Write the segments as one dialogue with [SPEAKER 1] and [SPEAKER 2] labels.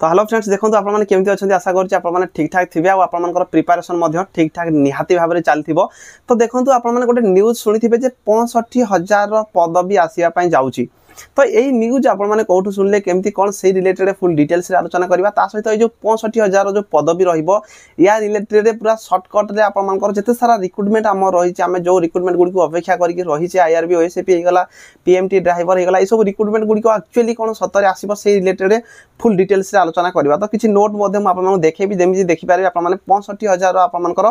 [SPEAKER 1] তো hello friends দেখুন আপনার মানে কেমি অনেক আশা করছি আপনার ঠিকঠাক থাকবে আপনার প্রিপারেসন ঠিকঠাক নিহতি ভাবে চালিব তো দেখুন আপনার গোটে নিউজ শুনে যে পঁয়ষঠি হাজার পদবী আসবে যাচ্ছি ତ ଏଇ ନ୍ୟୁଜ୍ ଆପଣମାନେ କେଉଁଠୁ ଶୁଣିଲେ କେମିତି କ'ଣ ସେଇ ରିଲେଟେଡ୍ ଫୁଲ୍ ଡିଟେଲ୍ସରେ ଆଲୋଚନା କରିବା ତା ସହିତ ଏଇ ଯେଉଁ ପଞ୍ଚଷଠି ହଜାର ଯେଉଁ ପଦବୀ ରହିବ ୟା ରିଲେଟେଡ୍ ପୁରା ସର୍ଟକଟ୍ରେ ଆପଣମାନଙ୍କର ଯେତେ ସାରା ରିକ୍ରୁଟମେଣ୍ଟ ଆମର ରହିଛି ଆମେ ଯେଉଁ ରିକ୍ରୁଟମେଣ୍ଟ ଗୁଡ଼ିକୁ ଅପେକ୍ଷା କରିକି ରହିଛେ ଆଇଆର୍ବି ଓଏସ୍ଏପି ହେଇଗଲା ପିଏମ୍ଟି ଡ୍ରାଇଭର ହେଇଗଲା ଏସବୁ ରିକ୍ରୁଟମେଣ୍ଟ ଗୁଡ଼ିକ ଆକ୍ଚୁଆଲି କ'ଣ ସତରେ ଆସିବ ସେଇ ରିଲେଟେଡ୍ ଫୁଲ୍ ଡିଟେଲ୍ସରେ ଆଲୋଚନା କରିବା ତ କିଛି ନୋଟ୍ ମଧ୍ୟ ମୁଁ ଆପଣମାନଙ୍କୁ ଦେଖେଇବି ଯେମିତି ଦେଖିପାରିବେ ଆପଣମାନେ ପଞ୍ଚଷଠି ହଜାର ଆପଣମାନଙ୍କର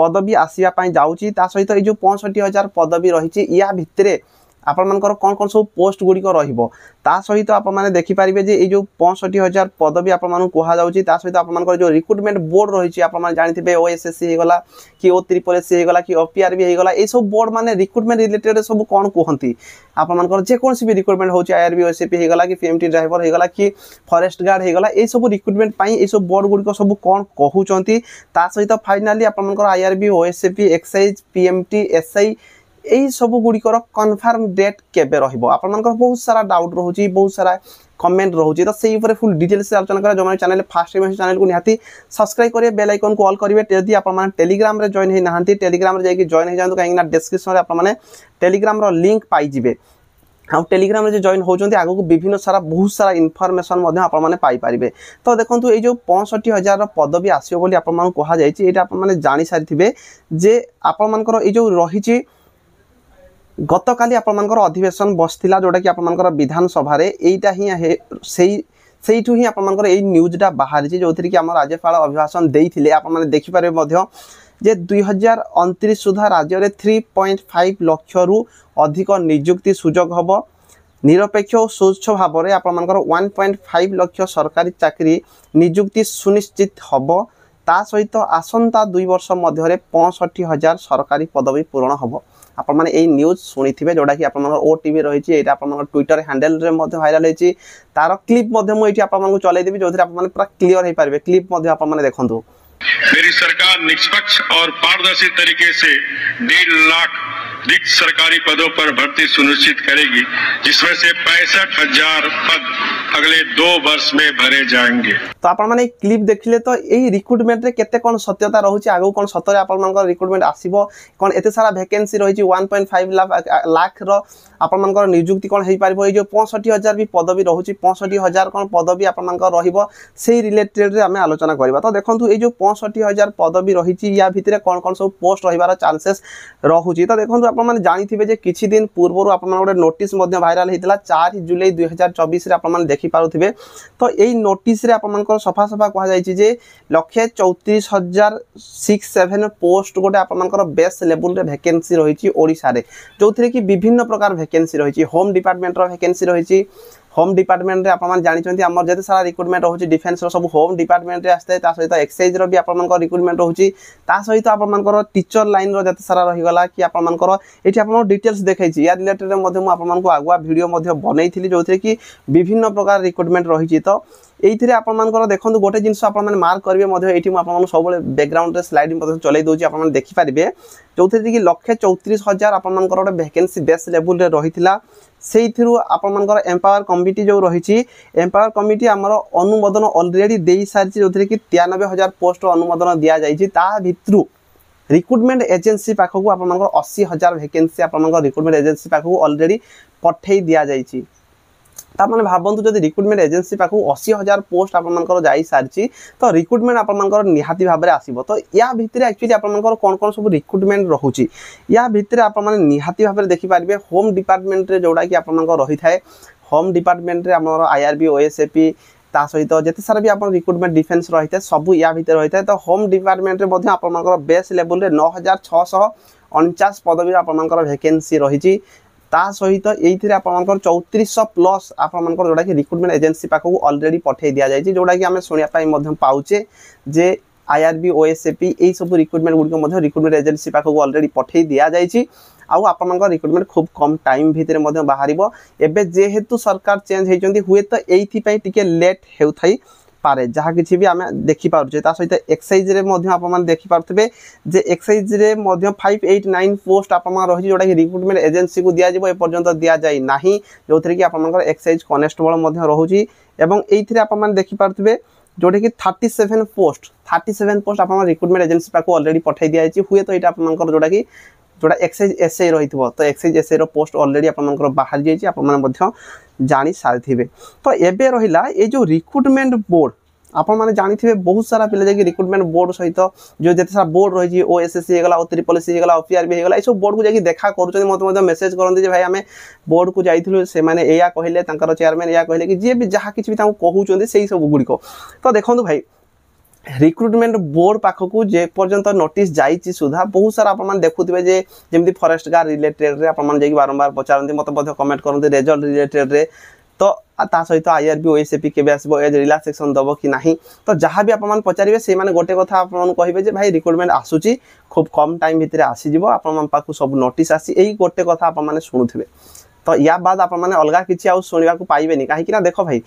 [SPEAKER 1] ପଦବୀ ଆସିବା ପାଇଁ ଯାଉଛି ତା ସହିତ ଏଇ ଯେଉଁ ପଞ୍ଚଷଠି ହଜାର ପଦବୀ ରହିଛି ୟା ଭିତରେ ଆପଣମାନଙ୍କର କ'ଣ କ'ଣ ସବୁ ପୋଷ୍ଟ ଗୁଡ଼ିକ ରହିବ ତା ସହିତ ଆପଣମାନେ ଦେଖିପାରିବେ ଯେ ଏଇ ଯେଉଁ ପଞ୍ଚଷଠି ହଜାର ପଦବୀ ଆପଣମାନଙ୍କୁ କୁହାଯାଉଛି ତା ସହିତ ଆପଣମାନଙ୍କର ଯେଉଁ ରିକ୍ରୁଟମେଣ୍ଟ ବୋର୍ଡ଼ ରହିଛି ଆପଣମାନେ ଜାଣିଥିବେ ଓ ଏସ୍ ଏସ୍ ସି ହେଇଗଲା କି ଓ ତ୍ରିପଲ୍ ଏସ୍ ସି ହେଇଗଲା କି ଓ ପି ଆର୍ ବି ହେଇଗଲା ଏସବୁ ବୋର୍ଡ଼ ମାନେ ରିକ୍ରୁଟମେଣ୍ଟ ରିଲେଟେଡ୍ ସବୁ କ'ଣ କୁହନ୍ତି ଆପଣମାନଙ୍କର ଯେକୌଣସି ବି ରିକ୍ରୁଟମେଣ୍ଟ ହେଉଛି I R B O S P ହେଇଗଲା କି ପି ଏମ୍ ଟି ଡ୍ରାଇଭର ହେଇଗଲା କି ଫରେଷ୍ଟ ଗାର୍ଡ଼ ହେଇଗଲା ଏସବୁ ରିକ୍ରୁଟମେଣ୍ଟ ପାଇଁ ଏସବୁ ବୋର୍ଡ଼ ଗୁଡ଼ିକ ସବୁ କ'ଣ କହୁଛନ୍ତି ତା ସହିତ ଫାଇନାଲି ଆପଣମାନଙ୍କର I R B O S P excise P M T S I এই সব গুড়িকর কনফার্ম ডেট কেবে রহব আপনার বহু সারা ডাউট রয়েছে বহু সারা কমেন্ট রয়েছে তো সেই উপরে ফুল ডিটেলস আলোচনা করা যে চ্যানেল ফার্স্ট টাইম চ্যানেল নিহতি সবসক্রাইব করবে বেল আইকন কল করবে যদি আপনার টেলিগ্রামে জয়েন হয়ে না টেলিগ্রামে যাই জয়েন হয়ে যাতে কিনা ডেসক্রিপশনে আপনার টেলিগ্রামর লিঙ্ক পাইবে ଆଉ ଟେଲିଗ୍ରାମରେ ଯେ ଜଏନ୍ ହେଉଛନ୍ତି ଆଗକୁ ବିଭିନ୍ନ ସାରା ବହୁତ ସାରା ଇନଫର୍ମେସନ୍ ମଧ୍ୟ ଆପଣମାନେ ପାଇପାରିବେ ତ ଦେଖନ୍ତୁ ଏଇ ଯେଉଁ ପଞ୍ଚଷଠି ହଜାରର ପଦବୀ ଆସିବ ବୋଲି ଆପଣମାନଙ୍କୁ କୁହାଯାଇଛି ଏଇଟା ଆପଣମାନେ ଜାଣିସାରିଥିବେ যে আপনার এই যে রয়েছে গতকালি আপনার অধিবেশন বসিলা যেটা কি আপনার বিধানসভার এইটা হি সেই সেইটু হি আপনার এই নিউজটা বাহারিছে যে কি আমার রাজ্যপাল অভিভাষণ দিয়ে আপনার দেখিপারে যে দুই হাজার অনতিরিশ সুদ্ধা রাজ্যের থ্রি পয়েন্ট ফাইভ লক্ষরু অধিক নিযুক্তি সুযোগ হব নিরপেক্ষ ও স্বচ্ছ ভাবে আপনার ওয়ান পয়েন্ট ফাইভ লক্ষ সরকারি চাকরি নিযুক্তি সুনিশ্চিত হব তা সহিত আসন্তা দুই বর্ষ মধ্যে পঁয়ষঠি হাজার সরকারি পদবী পূরণ হব ଆପଣମାନେ ଏଇ ନ୍ୟୁଜ୍ ଶୁଣିଥିବେ ଯେଉଁଟାକି ଆପଣମାନଙ୍କର ଓ ଟିଭି ରହିଛି ଏଇଟା ଆପଣମାନଙ୍କର ଟ୍ୱିଟର ହ୍ୟାଣ୍ଡେଲରେ ମଧ୍ୟ ଭାଇରାଲ୍ ହୋଇଛି ତାର କ୍ଲିପ୍ ମଧ୍ୟ ମୁଁ ଏଇଠି ଆପଣମାନଙ୍କୁ ଚଲାଇଦେବି ଯେଉଁଥିରେ ଆପଣମାନେ ପୁରା କ୍ଲିଅର ହୋଇପାରିବେ କ୍ଲିପ୍ ମଧ୍ୟ ଆପଣମାନେ ଦେଖନ୍ତୁ मेरी सरकार निष्पक्ष और पारदर्शी तरीके से डेढ़ लाख रिक्त सरकारी पदों पर भर्ती सुनिश्चित करेगी जिसमें से पैंसठ हजार पद अगले दो वर्ष में भरे जाएंगे तो आप मैंने क्लिप देखिले तो यही रिक्रुटमेंट रे केते कोन सत्यता रहउची आगो कोन सतरे आपण मानकर रिक्रुटमेंट आसीबो कोन एते सारा वैकेंसी रहिची 1.5 लाख लाख रो आपण मानकर नियुक्ति कोन हेई पारिबो ए जो 65000 भी पदवी रहउची 65000 कोन पदवी आपण मानकर रहिबो सेही रिलेटेड रे हमें आलोचना करबा तो देखंतु ए जो 65000 पदवी रहिची या भितरे कोन कोन सब पोस्ट रहिबार चांसेस रहउची तो देखंतु आप माने जानिथिबे जे किछि दिन पूर्वरु आप माने गोटे नोटिस मध्ये भाइरल हेतिला 4 जुलाई 2024 रे आपण माने ଦେଖିପାରୁଥିବେ ତ ଏଇ ନୋଟିସ୍ରେ ଆପଣମାନଙ୍କର ସଫା ସଫା କୁହାଯାଇଛି ଯେ ଲକ୍ଷେ ଚଉତିରିଶ ହଜାର ସିକ୍ସ ସେଭେନ୍ ପୋଷ୍ଟ ଗୋଟେ ଆପଣମାନଙ୍କର ବେଷ୍ଟ ଲେବୁଲ୍ରେ ଭ୍ୟାକେନ୍ସି ରହିଛି ଓଡ଼ିଶାରେ ଯେଉଁଥିରେ କି ବିଭିନ୍ନ ପ୍ରକାର ଭ୍ୟାକେନ୍ସି ରହିଛି ହୋମ୍ ଡିପାର୍ଟମେଣ୍ଟର ଭ୍ୟାକେନ୍ସି ରହିଛି ହୋମ୍ ଡିପାର୍ଟମେଣ୍ଟରେ ଆପଣମାନେ ଜାଣିଛନ୍ତି ଆମର ଯେତେ ସାରା ରିକ୍ରୁଟମେଣ୍ଟ ରହୁଛି ଡିଫେନ୍ସର ସବୁ ହୋମ୍ ଡିପାର୍ଟମେଣ୍ଟରେ ଆସିଥାଏ ତା ସହିତ ଏକ୍ସାଇଜ୍ର ବି ଆପଣମାନଙ୍କର ରିକ୍ରୁଟମେଣ୍ଟ ରହୁଛି ତା ସହିତ ଆପଣମାନଙ୍କର ଟିଚର ଲାଇନ୍ର ଯେତେ ସାରା ରହିଗଲା କି ଆପଣମାନଙ୍କର ଏଠି ଆପଣଙ୍କ ଡିଟେଲ୍ସ ଦେଖାଇଛି ୟା ରିଲେଟେଡ଼୍ ମଧ୍ୟ ମୁଁ ଆପଣମାନଙ୍କୁ ଆଗୁଆ ଭିଡ଼ିଓ ମଧ୍ୟ ବନେଇଥିଲି ଯେଉଁଥିରେ କି ବିଭିନ୍ନ ପ୍ରକାର ରିକ୍ରୁଟମେଣ୍ଟ ରହିଛି ତ এইথিরে আপনার দেখুন গোটে জিনিস আপনার মার্ক করবে এইটি আপনার সবুলে ব্যাকগ্রাউন্ডে স্লাইড চলাই দেছি আপনার দেখিপারে ଯେଉଁଥିରେ କି ଲକ୍ଷେ ଚଉତିରିଶ ହଜାର ଆପଣମାନଙ୍କର ଗୋଟେ ଭେକେନ୍ସି ବେସ୍ ଲେବୁଲ୍ରେ ରହିଥିଲା ସେଇଥିରୁ ଆପଣମାନଙ୍କର ଏମ୍ପାୱାର କମିଟି ଯେଉଁ ରହିଛି ଏମ୍ପାୱାର କମିଟି ଆମର ଅନୁମୋଦନ ଅଲରେଡ଼ି ଦେଇସାରିଛି ଯେଉଁଥିରେ କି ତେୟାନବେ ହଜାର ପୋଷ୍ଟର ଅନୁମୋଦନ ଦିଆଯାଇଛି ତା ଭିତରୁ ରିକ୍ରୁଟମେଣ୍ଟ ଏଜେନ୍ସି ପାଖକୁ ଆପଣମାନଙ୍କର ଅଶୀ ହଜାର ଭେକେନ୍ସି ଆପଣମାନଙ୍କ ରିକ୍ରୁଟମେଣ୍ଟ ଏଜେନ୍ସି ପାଖକୁ ଅଲରେଡ଼ି ପଠାଇ ଦିଆଯାଇଛି ତା ମାନେ ଭାବନ୍ତୁ ଯଦି ରିକ୍ରୁଟମେଣ୍ଟ ଏଜେନ୍ସି ପାଖକୁ ଅଶୀ ହଜାର ପୋଷ୍ଟ ଆପଣମାନଙ୍କର ଯାଇସାରିଛି ତ ରିକ୍ରୁଟମେଣ୍ଟ ଆପଣମାନଙ୍କର ନିହାତି ଭାବରେ ଆସିବ ତ ୟା ଭିତରେ ଆକ୍ଚୁଆଲି ଆପଣମାନଙ୍କର କ'ଣ କ'ଣ ସବୁ ରିକ୍ରୁଟମେଣ୍ଟ ରହୁଛି ୟା ଭିତରେ ଆପଣମାନେ ନିହାତି ଭାବରେ ଦେଖିପାରିବେ ହୋମ୍ ଡିପାର୍ଟମେଣ୍ଟରେ ଯେଉଁଟାକି ଆପଣମାନଙ୍କର ରହିଥାଏ ହୋମ୍ ଡିପାର୍ଟମେଣ୍ଟରେ ଆମର ଆଇଆର୍ବି ଓଏସ୍ଏପି ତା ସହିତ ଯେତେ ସାରା ବି ଆପଣ ରିକ୍ରୁଟମେଣ୍ଟ ଡିଫେନ୍ସ ରହିଥାଏ ସବୁ ୟା ଭିତରେ ରହିଥାଏ ତ ହୋମ୍ ଡିପାର୍ଟମେଣ୍ଟରେ ମଧ୍ୟ ଆପଣମାନଙ୍କର ବେସ୍ ଲେବୁଲ୍ରେ ନଅ ହଜାର ଛଅଶହ ଅଣଚାଶ ପଦବୀର ଆପଣମାନଙ୍କର ଭେକେନ୍ସି ରହିଛି ତା ସହିତ ଏଇଥିରେ ଆପଣମାନଙ୍କର ଚଉତିରିଶଶହ ପ୍ଲସ୍ ଆପଣମାନଙ୍କର ଯେଉଁଟାକି ରିକ୍ରୁଟମେଣ୍ଟ ଏଜେନ୍ସି ପାଖକୁ ଅଲରେଡ଼ି ପଠାଇ ଦିଆଯାଇଛି ଯେଉଁଟାକି ଆମେ ଶୁଣିବା ପାଇଁ ମଧ୍ୟ ପାଉଛେ ଯେ ଆଇଆର୍ବି ଓଏସ୍ଏପି ଏଇସବୁ ରିକ୍ରୁଟମେଣ୍ଟ ଗୁଡ଼ିକ ମଧ୍ୟ ରିକ୍ରୁଟମେଣ୍ଟ ଏଜେନ୍ସି ପାଖକୁ ଅଲରେଡ଼ି ପଠାଇ ଦିଆଯାଇଛି ଆଉ ଆପଣଙ୍କ ରିକ୍ରୁଟମେଣ୍ଟ ଖୁବ୍ କମ୍ ଟାଇମ୍ ଭିତରେ ମଧ୍ୟ ବାହାରିବ ଏବେ ଯେହେତୁ ସରକାର ଚେଞ୍ଜ ହୋଇଛନ୍ତି ହୁଏତ ଏଇଥିପାଇଁ ଟିକେ ଲେଟ୍ ହେଉଥାଇ ପାରେ ଯାହା କିଛି ବି ଆମେ ଦେଖିପାରୁଛେ ତା ସହିତ ଏକ୍ସାଇଜ୍ରେ ମଧ୍ୟ ଆପଣମାନେ ଦେଖିପାରୁଥିବେ ଯେ ଏକ୍ସାଇଜ୍ରେ ମଧ୍ୟ ଫାଇଭ୍ ଏଇଟ୍ ନାଇନ୍ ପୋଷ୍ଟ ଆପଣଙ୍କର ରହିଛି ଯେଉଁଟାକି ରିକ୍ରୁଟମେଣ୍ଟ ଏଜେନ୍ସିକୁ ଦିଆଯିବ ଏପର୍ଯ୍ୟନ୍ତ ଦିଆଯାଇ ନାହିଁ ଯେଉଁଥିରେ କି ଆପଣଙ୍କର ଏକ୍ସାଇଜ୍ କନେଷ୍ଟବଳ ମଧ୍ୟ ରହୁଛି ଏବଂ ଏଇଥିରେ ଆପଣମାନେ ଦେଖିପାରୁଥିବେ ଯେଉଁଟାକି thirty seven post thirty seven post ଆପଣଙ୍କ ରିକ୍ରୁଟମେଣ୍ଟ ଏଜେନ୍ସି ପାଖକୁ ଅଲରେଡ଼ି ପଠାଇ ଦିଆଯାଇଛି ହୁଏତ ଏଇଟା ଆପଣଙ୍କର ଯେଉଁଟାକି जोड़ा एक्सइज एसए रही थी तो एक्सइज एसए रोस्ट अलरेडी आप बाहर जाइए आपणी सारी तो ये रहा यो रिक्रुटमेंट बोर्ड आपने जानी बहुत सारा पिला जाए रिक्रुटमेंट बोर्ड सहित जो जिते सारा बोर्ड रही है ओ एस एस सीगला सी होगा ओ पी भी होगा यू बोर्ड को जाकि देखा करुँच मत मेसेज करते भाई आम बोर्ड को जाने से कहले चेयरमैन या कहले कि जी भी जहाँ किसी भी कहते सब गुड़िक तो देखो भाई ରିକ୍ରୁଟମେଣ୍ଟ ବୋର୍ଡ ପାଖକୁ ଯେ ପର୍ଯ୍ୟନ୍ତ ନୋଟିସ୍ ଯାଇଛି ସୁଦ୍ଧା ବହୁତ ସାରା ଆପଣମାନେ ଦେଖୁଥିବେ ଯେ ଯେମିତି ଫରେଷ୍ଟ ଗାର୍ଡ ରିଲେଟେଡ଼ରେ ଆପଣମାନେ ଯାଇକି ବାରମ୍ବାର ପଚାରନ୍ତି ମୋତେ ମଧ୍ୟ କମେଣ୍ଟ କରନ୍ତି ରେଜଲ୍ଟ ରିଲେଟେଡ଼ରେ ତ ତା ସହିତ ଆଇଆର୍ବି ଓଏସ୍ଏପି କେବେ ଆସିବ ଏଜ୍ ରିଲାକ୍ସେସନ୍ ଦେବ କି ନାହିଁ ତ ଯାହା ବି ଆପଣମାନେ ପଚାରିବେ ସେଇମାନେ ଗୋଟେ କଥା ଆପଣମାନଙ୍କୁ କହିବେ ଯେ ଭାଇ ରିକ୍ରୁଟମେଣ୍ଟ ଆସୁଛି ଖୁବ୍ କମ୍ ଟାଇମ୍ ଭିତରେ ଆସିଯିବ ଆପଣମାନଙ୍କ ପାଖକୁ ସବୁ ନୋଟିସ୍ ଆସି ଏଇ ଗୋଟେ କଥା ଆପଣମାନେ ଶୁଣୁଥିବେ ତ ୟା ବାଦ୍ ଆପଣମାନେ ଅଲଗା କିଛି ଆଉ ଶୁଣିବାକୁ ପାଇବେନି କାହିଁକି ନା ଦେଖ ଭାଇ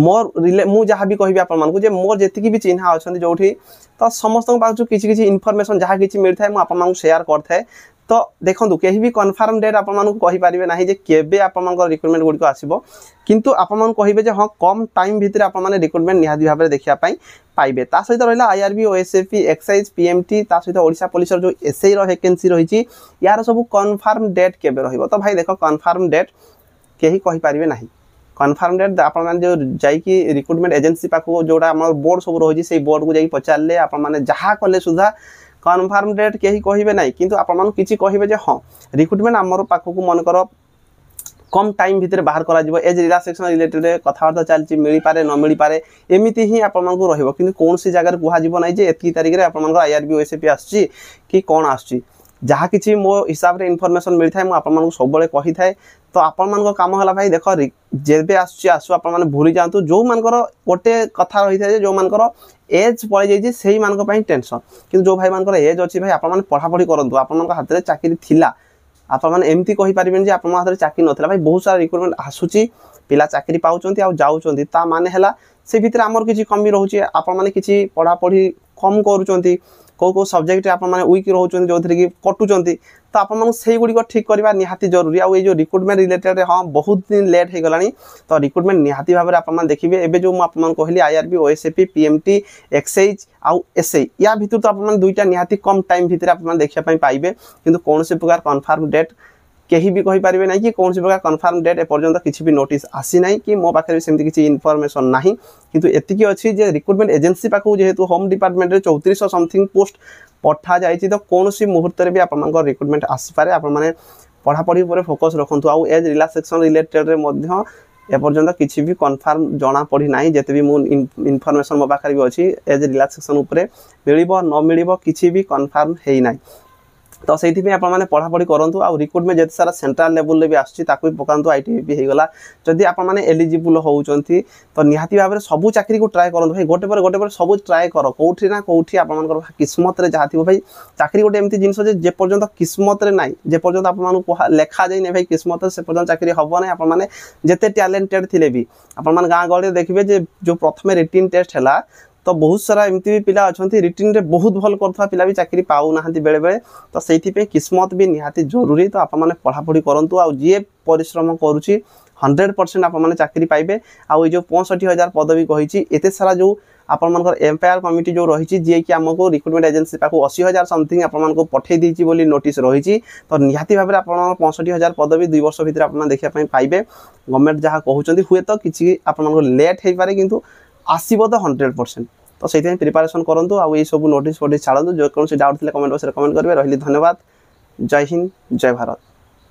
[SPEAKER 1] ମୋର ରିଲେ ମୁଁ ଯାହା ବି କହିବି ଆପଣମାନଙ୍କୁ ଯେ ମୋର ଯେତିକି ବି ଚିହ୍ନା ଅଛନ୍ତି ଯେଉଁଠି ତ ସମସ୍ତଙ୍କ ପାଖରୁ କିଛି କିଛି ଇନଫର୍ମେସନ୍ ଯାହା କିଛି ମିଳିଥାଏ ମୁଁ ଆପଣମାନଙ୍କୁ ସେୟାର କରିଥାଏ ତ ଦେଖନ୍ତୁ କେହି ବି କନଫର୍ମ ଡେଟ୍ ଆପଣମାନଙ୍କୁ କହିପାରିବେ ନାହିଁ ଯେ କେବେ ଆପଣମାନଙ୍କର ରିକ୍ରୁଟମେଣ୍ଟ ଗୁଡ଼ିକ ଆସିବ କିନ୍ତୁ ଆପଣମାନଙ୍କୁ କହିବେ ଯେ ହଁ କମ୍ ଟାଇମ୍ ଭିତରେ ଆପଣମାନେ ରିକ୍ରୁଟମେଣ୍ଟ ନିହାତି ଭାବରେ ଦେଖିବା ପାଇଁ ପାଇବେ ତା ସହିତ ରହିଲା IRB O SAP excise PMT ତା ସହିତ ଓଡ଼ିଶା ପୋଲିସର ଯେଉଁ ଏସ୍ଆଇର ଭେକେନ୍ସି ରହିଛି ଏହାର ସବୁ କନଫର୍ମ ଡେଟ୍ କେବେ ରହିବ ତ ଭାଇ ଦେଖ କନଫର୍ମ ଡେଟ୍ କେହି କହିପାରିବେ ନାହିଁ কনফর্ম ডেট আপনার যে যাই রিক্রুটমেন্ট এজেন্সি পাখু যেটা আমার বোর্ড সব রয়েছে সেই বোর্ড কু যাই পচারে আপনার যা কলে সুদ্ধা কনফর্ম ডেট কে কহবে না কিন্তু আপনার কিছু কহবে যে হ্যাঁ রিক্রুটমেন্ট আমার পাখক মনকর কম টাইম ভিতরে বাহার করা যাব এজ রিলাক্সেসন রিলেটেড কথাবার্তা চালছি মিপারে ন মিপারে এমিতি হি আপনার রহব কিন্তু কৌশি জায়গায় কুহযোগ না যে এতকি তারিখে আপনার আইআরবি ওএসএপি আসছি কি কম আসছি যা কিছু মো হিসাবে ইনফরমেসন মিলিথায় মু আপনার সবুলে কহিথায় ତ ଆପଣମାନଙ୍କ କାମ ହେଲା ଭାଇ ଦେଖ ଯେବେ ଆସୁଛି ଆସୁ ଆପଣମାନେ ଭୁଲି ଯାଆନ୍ତୁ ଯେଉଁମାନଙ୍କର ଗୋଟେ କଥା ରହିଥାଏ ଯେ ଯେଉଁମାନଙ୍କର ଏଜ୍ ପଳେଇଯାଇଛି ସେଇମାନଙ୍କ ପାଇଁ ଟେନସନ୍ କିନ୍ତୁ ଯେଉଁ ଭାଇମାନଙ୍କର ଏଜ୍ ଅଛି ଭାଇ ଆପଣମାନେ ପଢ଼ାପଢ଼ି କରନ୍ତୁ ଆପଣମାନଙ୍କ ହାତରେ ଚାକିରି ଥିଲା ଆପଣମାନେ ଏମିତି କହିପାରିବେନି ଯେ ଆପଣଙ୍କ ହାତରେ ଚାକିରି ନଥିଲା ଭାଇ ବହୁତ ସାରା ରିକ୍ରୁଟମେଣ୍ଟ ଆସୁଛି ପିଲା ଚାକିରି ପାଉଛନ୍ତି ଆଉ ଯାଉଛନ୍ତି ତା ମାନେ ହେଲା ସେ ଭିତରେ ଆମର କିଛି କମି ରହୁଛି ଆପଣମାନେ କିଛି ପଢ଼ାପଢ଼ି କମ୍ କରୁଛନ୍ତି କେଉଁ କେଉଁ ସବଜେକ୍ଟରେ ଆପଣମାନେ ୱିକ୍ ରହୁଛନ୍ତି ଯେଉଁଥିରେ କି କଟୁଛନ୍ତି ତ ଆପଣମାନଙ୍କୁ ସେଇଗୁଡ଼ିକ ଠିକ୍ କରିବା ନିହାତି ଜରୁରୀ ଆଉ ଏଇ ଯେଉଁ ରିକ୍ରୁଟମେଣ୍ଟ ରିଲେଟେଡ଼୍ ହଁ ବହୁତ ଦିନ ଲେଟ୍ ହୋଇଗଲାଣି ତ ରିକ୍ରୁଟମେଣ୍ଟ ନିହାତି ଭାବରେ ଆପଣମାନେ ଦେଖିବେ ଏବେ ଯେଉଁ ମୁଁ ଆପଣମାନଙ୍କୁ କହିଲି ଆଇଆର୍ବି ଓଏସ୍ଏପି ପିଏମ୍ଟି ଏକ୍ସଏଚ୍ ଆଉ ଏସ୍ଆଇ ୟା ଭିତରୁ ତ ଆପଣମାନେ ଦୁଇଟା ନିହାତି କମ୍ ଟାଇମ୍ ଭିତରେ ଆପଣମାନେ ଦେଖିବା ପାଇଁ ପାଇବେ କିନ୍ତୁ କୌଣସି ପ୍ରକାର କନଫର୍ମ ଡେଟ୍ কেহি ବି କହିପାରିବେ ନାହିଁ କି କୌଣସି ପ୍ରକାର କନଫର୍ମ ଡେଟ୍ ଏପର୍ଯ୍ୟନ୍ତ କିଛି ବି ନୋଟିସ୍ ଆସିନାହିଁ କି ମୋ ପାଖରେ ବି ସେମିତି କିଛି ଇନଫର୍ମେସନ୍ ନାହିଁ କିନ୍ତୁ ଏତିକି ଅଛି ଯେ ରିକ୍ରୁଟମେଣ୍ଟ ଏଜେନ୍ସି ପାଖକୁ ଯେହେତୁ ହୋମ୍ ଡିପାର୍ଟମେଣ୍ଟରେ ଚଉତିରିଶହ ସମଥିଙ୍ଗ ପୋଷ୍ଟ ପଠାଯାଇଛି ତ କୌଣସି ମୁହୂର୍ତ୍ତରେ ବି ଆପଣମାନଙ୍କର ରିକ୍ରୁଟମେଣ୍ଟ ଆସିପାରେ ଆପଣମାନେ ପଢ଼ାପଢ଼ି ଉପରେ ଫୋକସ୍ ରଖନ୍ତୁ ଆଉ ଏଜ୍ ରିଲାକ୍ସେସନ୍ ରିଲେଟେଡ଼୍ରେ ମଧ୍ୟ এপর্যন্ত কিছু বি কনফর্ম জনা পড়ি না যেতে বি মু ইনফরমেশন মো পাখে বি অছি এজ রিলাক্সেসন উপরে মিলব ন মিলব কিছু বি কনফর্ম হই না ତ ସେଇଥିପାଇଁ ଆପଣମାନେ ପଢ଼ାପଢ଼ି କରନ୍ତୁ ଆଉ ରିକ୍ରୁଟମେଣ୍ଟ ଯେତେ ସାରା ସେଣ୍ଟ୍ରାଲ୍ ଲେଭେଲ୍ରେ ବି ଆସୁଛି ତାକୁ ବି ପକାନ୍ତୁ ଆଇ ଟି ବି ହେଇଗଲା ଯଦି ଆପଣମାନେ ଏଲିଜିବୁଲ୍ ହେଉଛନ୍ତି ତ ନିହାତି ଭାବରେ ସବୁ ଚାକିରିକୁ ଟ୍ରାଏ କରନ୍ତୁ ଭାଇ ଗୋଟେ ପରେ ଗୋଟେ ପରେ ସବୁ ଟ୍ରାଏ କର କେଉଁଠି ନା କେଉଁଠି ଆପଣମାନଙ୍କର କିସ୍ମତରେ ଯାହା ଥିବ ଭାଇ ଚାକିରି ଗୋଟେ ଏମିତି ଜିନିଷ ଯେ ଯେପର୍ଯ୍ୟନ୍ତ କିସ୍ମତରେ ନାହିଁ ଯେପର୍ଯ୍ୟନ୍ତ ଆପଣମାନଙ୍କୁ ଲେଖା ଯାଇନି ଭାଇ କିସ୍ମତରେ ସେ ପର୍ଯ୍ୟନ୍ତ ଚାକିରି ହେବ ନାହିଁ ଆପଣମାନେ ଯେତେ ଟ୍ୟାଲେଣ୍ଟେଡ଼୍ ଥିଲେ ବି ଆପଣମାନେ ଗାଁ ଗହଳିରେ ଦେଖିବେ ଯେ ଯେଉଁ ପ୍ରଥମେ ରିଟିନ୍ ଟେଷ୍ଟ ହେଲା ତ ବହୁତ ସାରା ଏମିତି ବି ପିଲା ଅଛନ୍ତି ରିଟିନ୍ରେ ବହୁତ ଭଲ କରୁଥିବା ପିଲା ବି ଚାକିରି ପାଉନାହାନ୍ତି ବେଳେବେଳେ ତ ସେଇଥିପାଇଁ କିସ୍ମତ ବି ନିହାତି ଜରୁରୀ ତ ଆପଣମାନେ ପଢ଼ାପଢ଼ି କରନ୍ତୁ ଆଉ ଯିଏ ପରିଶ୍ରମ କରୁଛି ହଣ୍ଡ୍ରେଡ଼ ପରସେଣ୍ଟ ଆପଣମାନେ ଚାକିରି ପାଇବେ ଆଉ ଏଇ ଯେଉଁ ପଞ୍ଚଷଠି ହଜାର ପଦବୀ କହିଛି ଏତେ ସାରା ଯେଉଁ ଆପଣମାନଙ୍କର ଏମ୍ପାୟାର କମିଟି ଯେଉଁ ରହିଛି ଯିଏକି ଆମକୁ ରିକ୍ରୁଟମେଣ୍ଟ ଏଜେନ୍ସି ପାଖକୁ ଅଶୀ ହଜାର ସମଥିଙ୍ଗ ଆପଣମାନଙ୍କୁ ପଠାଇ ଦେଇଛି ବୋଲି ନୋଟିସ୍ ରହିଛି ତ ନିହାତି ଭାବରେ ଆପଣଙ୍କର ପଞ୍ଚଷଠି ହଜାର ପଦବୀ ଦୁଇ ବର୍ଷ ଭିତରେ ଆପଣମାନେ ଦେଖିବା ପାଇଁ ପାଇବେ ଗଭର୍ଣ୍ଣମେଣ୍ଟ ଯାହା କହୁଛନ୍ତି ହୁଏତ କିଛି ଆପଣମାନଙ୍କୁ ଲେଟ୍ ହୋଇପାରେ କିନ୍ତୁ ଆସି ବୋଧ ହଣ୍ଡ୍ରେଡ଼ ପରସେଣ୍ଟ ତ ସେଇଥିପାଇଁ ପ୍ରିପାରେସନ୍ କରନ୍ତୁ ଆଉ ଏଇସବୁ ନୋଟିସ୍ ଫୋଟିସ୍ ଛାଡ଼ନ୍ତୁ ଯେକୌଣସି ଡାଉଟ୍ ଥିଲେ କମେଣ୍ଟ ବକ୍ସରେ କମେଣ୍ଟ କରିବେ ରହିଲି ଧନ୍ୟବାଦ ଜୟ ହିନ୍ଦ ଜୟ ଭାରତ